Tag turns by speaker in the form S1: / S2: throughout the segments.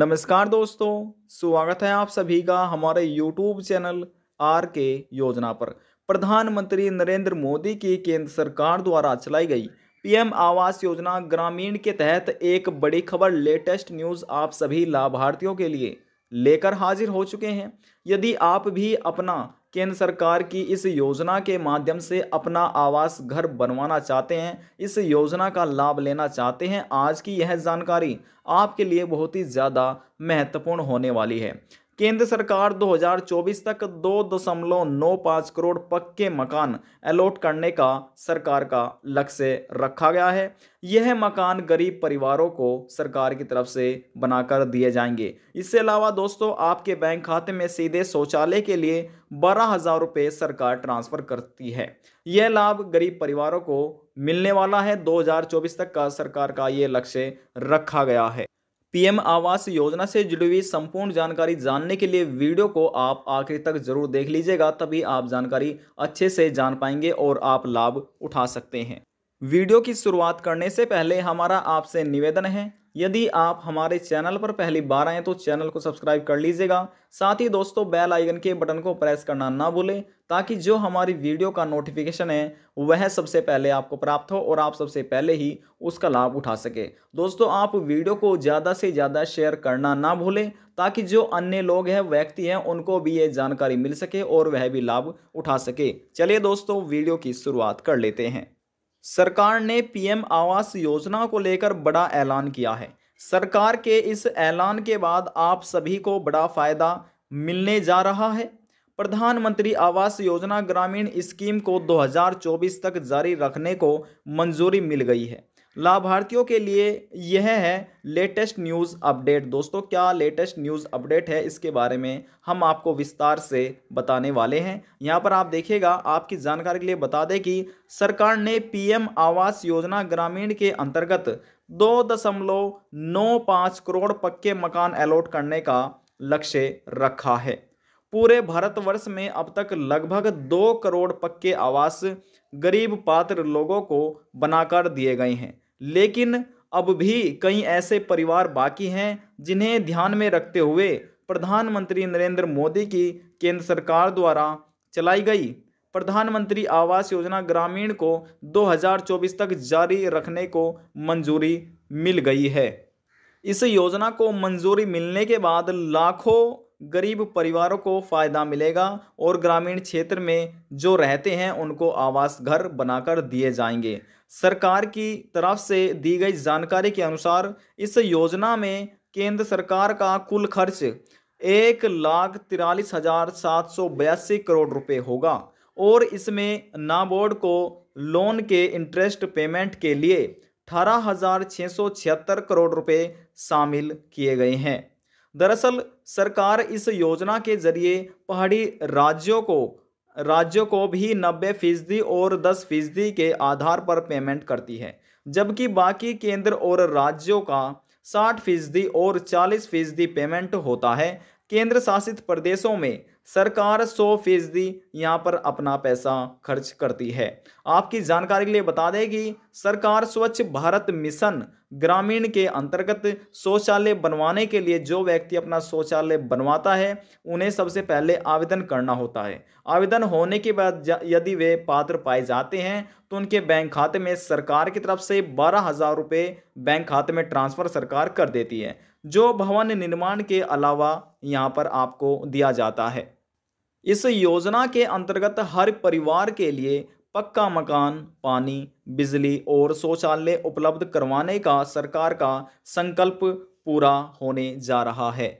S1: नमस्कार दोस्तों स्वागत है आप सभी का हमारे यूट्यूब चैनल आर के योजना पर प्रधानमंत्री नरेंद्र मोदी की केंद्र सरकार द्वारा चलाई गई पीएम आवास योजना ग्रामीण के तहत एक बड़ी खबर लेटेस्ट न्यूज़ आप सभी लाभार्थियों के लिए लेकर हाजिर हो चुके हैं यदि आप भी अपना केंद्र सरकार की इस योजना के माध्यम से अपना आवास घर बनवाना चाहते हैं इस योजना का लाभ लेना चाहते हैं आज की यह जानकारी आपके लिए बहुत ही ज़्यादा महत्वपूर्ण होने वाली है केंद्र सरकार 2024 तक दो दशमलव नौ पाँच करोड़ पक्के मकान अलॉट करने का सरकार का लक्ष्य रखा गया है यह मकान गरीब परिवारों को सरकार की तरफ से बनाकर दिए जाएंगे इसके अलावा दोस्तों आपके बैंक खाते में सीधे शौचालय के लिए बारह हजार रुपये सरकार ट्रांसफर करती है यह लाभ गरीब परिवारों को मिलने वाला है दो तक का सरकार का ये लक्ष्य रखा गया है पीएम आवास योजना से जुड़ी हुई संपूर्ण जानकारी जानने के लिए वीडियो को आप आखिर तक जरूर देख लीजिएगा तभी आप जानकारी अच्छे से जान पाएंगे और आप लाभ उठा सकते हैं वीडियो की शुरुआत करने से पहले हमारा आपसे निवेदन है यदि आप हमारे चैनल पर पहली बार आएँ तो चैनल को सब्सक्राइब कर लीजिएगा साथ ही दोस्तों बेल आइकन के बटन को प्रेस करना ना भूलें ताकि जो हमारी वीडियो का नोटिफिकेशन है वह सबसे पहले आपको प्राप्त हो और आप सबसे पहले ही उसका लाभ उठा सके दोस्तों आप वीडियो को ज़्यादा से ज़्यादा शेयर करना ना भूलें ताकि जो अन्य लोग हैं व्यक्ति हैं उनको भी ये जानकारी मिल सके और वह भी लाभ उठा सके चलिए दोस्तों वीडियो की शुरुआत कर लेते हैं सरकार ने पीएम आवास योजना को लेकर बड़ा ऐलान किया है सरकार के इस ऐलान के बाद आप सभी को बड़ा फायदा मिलने जा रहा है प्रधानमंत्री आवास योजना ग्रामीण स्कीम को 2024 तक जारी रखने को मंजूरी मिल गई है लाभार्थियों के लिए यह है लेटेस्ट न्यूज़ अपडेट दोस्तों क्या लेटेस्ट न्यूज़ अपडेट है इसके बारे में हम आपको विस्तार से बताने वाले हैं यहाँ पर आप देखिएगा आपकी जानकारी के लिए बता दें कि सरकार ने पीएम आवास योजना ग्रामीण के अंतर्गत दो दशमलव नौ पाँच करोड़ पक्के मकान अलॉट करने का लक्ष्य रखा है पूरे भारतवर्ष में अब तक लगभग दो करोड़ पक्के आवास गरीब पात्र लोगों को बनाकर दिए गए हैं लेकिन अब भी कई ऐसे परिवार बाकी हैं जिन्हें ध्यान में रखते हुए प्रधानमंत्री नरेंद्र मोदी की केंद्र सरकार द्वारा चलाई गई प्रधानमंत्री आवास योजना ग्रामीण को 2024 तक जारी रखने को मंजूरी मिल गई है इस योजना को मंजूरी मिलने के बाद लाखों गरीब परिवारों को फ़ायदा मिलेगा और ग्रामीण क्षेत्र में जो रहते हैं उनको आवास घर बनाकर दिए जाएंगे सरकार की तरफ से दी गई जानकारी के अनुसार इस योजना में केंद्र सरकार का कुल खर्च एक लाख तिरालीस हज़ार सात सौ बयासी करोड़ रुपए होगा और इसमें नाबोर्ड को लोन के इंटरेस्ट पेमेंट के लिए अठारह हज़ार छः सौ छिहत्तर करोड़ रुपये शामिल किए गए हैं दरअसल सरकार इस योजना के जरिए पहाड़ी राज्यों को राज्यों को भी नब्बे फीसदी और दस फीसदी के आधार पर पेमेंट करती है जबकि बाकी केंद्र और राज्यों का साठ फीसदी और चालीस फीसदी पेमेंट होता है केंद्र शासित प्रदेशों में सरकार सौ फीसदी यहाँ पर अपना पैसा खर्च करती है आपकी जानकारी के लिए बता दें कि सरकार स्वच्छ भारत मिशन ग्रामीण के अंतर्गत शौचालय बनवाने के लिए जो व्यक्ति अपना शौचालय बनवाता है उन्हें सबसे पहले आवेदन करना होता है आवेदन होने के बाद यदि वे पात्र पाए जाते हैं तो उनके बैंक खाते में सरकार की तरफ से बारह हज़ार रुपये बैंक खाते में ट्रांसफ़र सरकार कर देती है जो भवन निर्माण के अलावा यहाँ पर आपको दिया जाता है इस योजना के अंतर्गत हर परिवार के लिए पक्का मकान पानी बिजली और शौचालय उपलब्ध करवाने का सरकार का संकल्प पूरा होने जा रहा है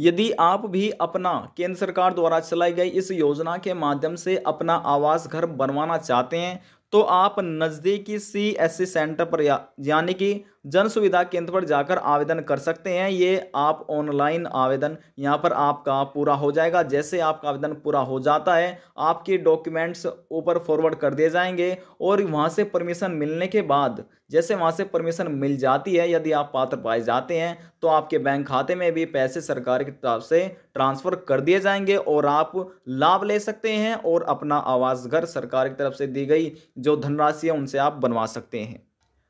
S1: यदि आप भी अपना केंद्र सरकार द्वारा चलाई गई इस योजना के माध्यम से अपना आवास घर बनवाना चाहते हैं तो आप नज़दीकी सी एस सी सेंटर पर यानी कि जन सुविधा केंद्र पर जाकर आवेदन कर सकते हैं ये आप ऑनलाइन आवेदन यहाँ पर आपका पूरा हो जाएगा जैसे आपका आवेदन पूरा हो जाता है आपके डॉक्यूमेंट्स ऊपर फॉरवर्ड कर दिए जाएंगे और वहाँ से परमिशन मिलने के बाद जैसे वहाँ से परमिशन मिल जाती है यदि आप पात्र पाए जाते हैं तो आपके बैंक खाते में भी पैसे सरकार की तरफ से ट्रांसफ़र कर दिए जाएंगे और आप लाभ ले सकते हैं और अपना आवास घर सरकार की तरफ से दी गई जो धनराशि है उनसे आप बनवा सकते हैं